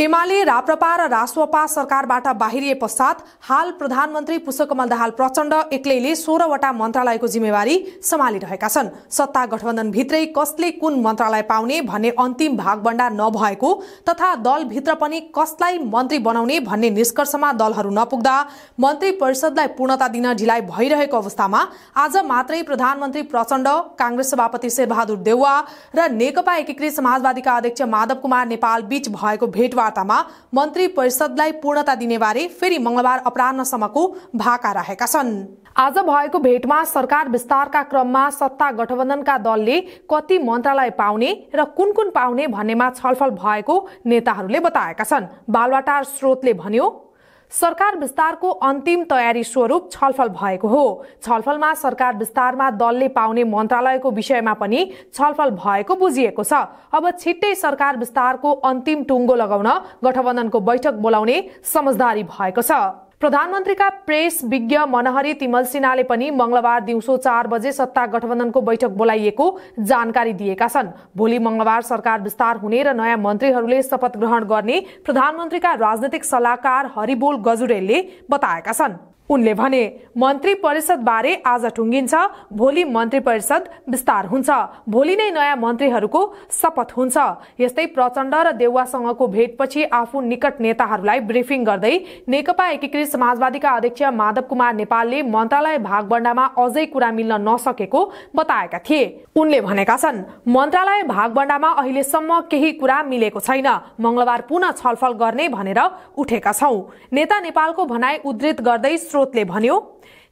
एमाले राप्रपा र रासोपा सरकारबाट बाहिरिए पश्चात हाल प्रधानमन्त्री पुष्पकमल दाहाल प्रचण्ड एक्लैले सोह्रवटा मन्त्रालयको जिम्मेवारी सम्हालिरहेका छन् सत्ता गठबन्धनभित्रै कसले कुन मन्त्रालय पाउने भन्ने अन्तिम भागबण्डा नभएको तथा दलभित्र पनि कसलाई मन्त्री बनाउने भन्ने निष्कर्षमा दलहरू नपुग्दा मन्त्री परिषदलाई पूर्णता दिन ढिलाइ भइरहेको अवस्थामा आज मात्रै प्रधानमन्त्री प्रचण्ड काङ्ग्रेस सभापति शेरबहादुर देउवा र नेकपा एकीकृत समाजवादीका अध्यक्ष माधव कुमार नेपाल बीच भएको भेटवार्ता वार्तामा मन्त्री परिषदलाई पूर्णता दिनेबारे फेरि मंगलबार अपरान्हसम्मको भाका राखेका छन् आज भएको भेटमा सरकार विस्तारका क्रममा सत्ता गठबन्धनका दलले कति मन्त्रालय पाउने र कुन कुन पाउने भन्नेमा छलफल भएको नेताहरूले बताएका छन् बालवाटार स्रोतले भन्यो सरकार विस्तारको अन्तिम तयारी स्वरूप छलफल भएको हो छलफलमा सरकार विस्तारमा दलले पाउने मन्त्रालयको विषयमा पनि छलफल भएको बुझिएको छ अब छिट्टै सरकार विस्तारको अन्तिम टुङ्गो लगाउन गठबन्धनको बैठक बोलाउने समझदारी भएको छ प्रधानमन्त्रीका प्रेस विज्ञ मनहरी तिमल सिन्हाले पनि मंगलबार दिउँसो चार बजे सत्ता गठबन्धनको बैठक बोलाइएको जानकारी दिएका छन् भोलि मंगलबार सरकार विस्तार हुने र नयाँ मन्त्रीहरूले शपथ ग्रहण गर्ने प्रधानमन्त्रीका राजनैतिक सल्लाहकार हरिबोल गजुरेलले बताएका छन् उनले भने मन्त्री परिषद बारे आज टुङ्गिन्छ भोलि मन्त्री परिषद विस्तार हुन्छ भोलि नै नयाँ मन्त्रीहरूको शपथ हुन्छ यस्तै प्रचण्ड र देउवासँगको भेटपछि आफू निकट नेताहरूलाई ब्रिफिङ गर्दै नेकपा एकीकृत समाजवादीका अध्यक्ष माधव कुमार नेपालले मन्त्रालय भागबण्डामा अझै कुरा मिल्न नसकेको बताएका थिए उनले भनेका छन् मन्त्रालय भागबण्डामा अहिलेसम्म केही कुरा मिलेको छैन मंगलबार पुनः छलफल गर्ने भनेर उठेका छौं नेता नेपालको भनाई उद्धित गर्दै स्रोतले भन्यो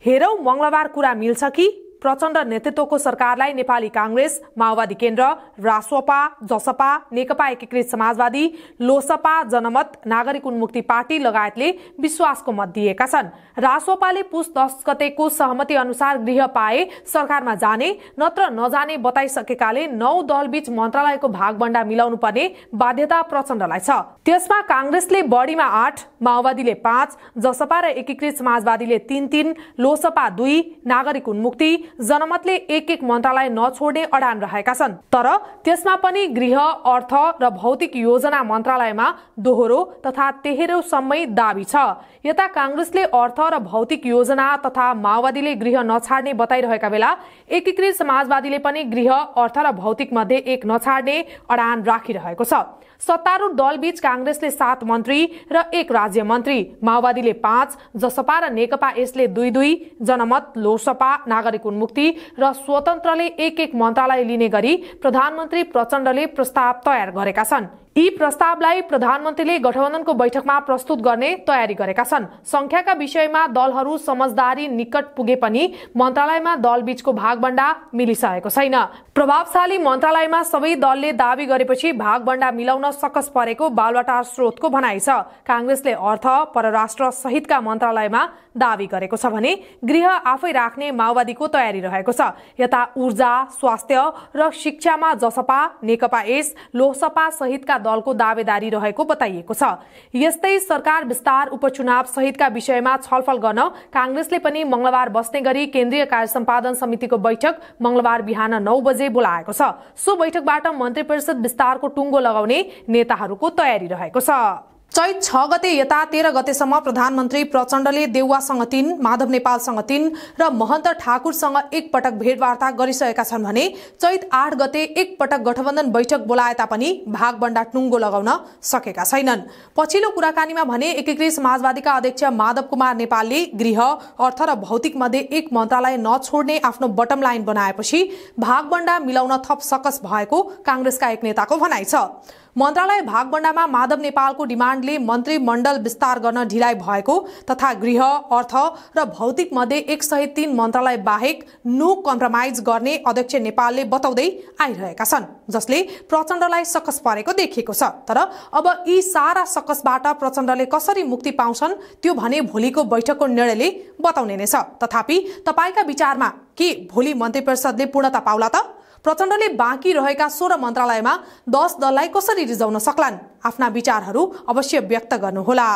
हेरौँ मङ्गलबार कुरा मिल्छ कि प्रचण्ड नेतृत्वको सरकारलाई नेपाली काङ्ग्रेस माओवादी केन्द्र रासोपा जसपा नेकपा एकीकृत समाजवादी लोसपा जनमत नागरिक उन्मुक्ति पार्टी लगायतले विश्वासको मत दिएका छन् रासोपाले पुस दस गतेको सहमति अनुसार गृह पाए सरकारमा जाने नत्र नजाने बताइसकेकाले नौ दलबीच मन्त्रालयको भागभण्डा मिलाउनु पर्ने बाध्यता प्रचण्डलाई छ त्यसमा काङ्ग्रेसले बढीमा आठ माओवादीले पाँच जसपा र एकीकृत समाजवादीले तीन तीन लोसपा दुई नागरिक उन्मुक्ति जनमतले एक एक मन्त्रालय नछोड्ने अडान रहेका छन् तर त्यसमा पनि गृह अर्थ र भौतिक योजना मन्त्रालयमा दोहोरो तथा तेह्रोसम्मै दावी छ यता काङ्ग्रेसले अर्थ र भौतिक योजना तथा माओवादीले गृह नछाड्ने बताइरहेका बेला एकीकृत समाजवादीले पनि गृह अर्थ र भौतिक मध्ये एक नछाड्ने अडान राखिरहेको छ सत्तारूढ दलबीच काङ्ग्रेसले सात मन्त्री र एक राज्य मन्त्री माओवादीले पाँच जसपा र नेकपा यसले दुई दुई जनमत लोसपा नागरिक उन्मुक्ति र स्वतन्त्रले एक एक मन्त्रालय लिने गरी प्रधानमन्त्री प्रचण्डले प्रस्ताव तयार गरेका छन् यी प्रस्तावलाई प्रधानमन्त्रीले गठबन्धनको बैठकमा प्रस्तुत गर्ने तयारी गरेका छन् संख्याका विषयमा दलहरू समझदारी निकट पुगे पनि मन्त्रालयमा दलबीचको भागबण्डा मिलिसकेको छैन प्रभावशाली मन्त्रालयमा सबै दलले दावी गरेपछि भागबण्डा मिलाउन सकस परेको बालवाटार स्रोतको भनाइ छ काङ्ग्रेसले अर्थ परराष्ट्र सहितका मन्त्रालयमा दावी गरेको छ भने गृह आफै राख्ने माओवादीको तयारी रहेको छ यता ऊर्जा स्वास्थ्य र शिक्षामा जसपा नेकपा एस लोसपा सहितका दलको दावेदारी रहेको बताइएको छ यस्तै सरकार विस्तार उपचुनाव सहितका विषयमा छलफल गर्न काङ्ग्रेसले पनि मंगलबार बस्ने गरी केन्द्रीय कार्य सम्पादन समितिको बैठक मंगलबार बिहान नौ बजे बोलाएको छ सो बैठकबाट मन्त्री परिषद विस्तारको टुङ्गो लगाउने नेताहरूको तयारी रहेको छ चैत छ गते यता तेह्र गतेसम्म प्रधानमन्त्री प्रचण्डले देउवासँग तीन माधव नेपालसँग तीन र महन्त ठाकुरसँग एकपटक भेटवार्ता गरिसकेका छन् भने चैत आठ गते एकपटक गठबन्धन बैठक बोलाए तापनि भागबण्डा टुङ्गो लगाउन सकेका छैनन् पछिल्लो कुराकानीमा भने एकीकृत समाजवादीका अध्यक्ष माधव कुमार नेपालले गृह अर्थ र भौतिक मध्ये एक मन्त्रालय नछोड्ने आफ्नो बटम लाइन बनाएपछि भागबण्डा मिलाउन थप सकस भएको काङ्ग्रेसका एक नेताको भनाइ छ मन्त्रालय भागबण्डामा माधव नेपालको डिमाण्डले मन्त्रीमण्डल विस्तार गर्न ढिलाइ भएको तथा गृह अर्थ र भौतिक मध्ये एक सय तीन मन्त्रालय बाहेक नो कम्प्रोमाइज गर्ने अध्यक्ष नेपालले बताउँदै आइरहेका छन् जसले प्रचण्डलाई सकस परेको देखिएको छ तर अब यी सारा सकसबाट प्रचण्डले कसरी मुक्ति पाउँछन् त्यो भने भोलिको बैठकको निर्णयले बताउने नै छ तथापि तपाईँका विचारमा के भोलि मन्त्री परिषदले पूर्णता पाउला त प्रचण्डले बाँकी रहेका सोह्र मन्त्रालयमा दस दललाई कसरी रिजाउन सक्लान् आफ्ना विचारहरू अवश्य व्यक्त गर्नुहोला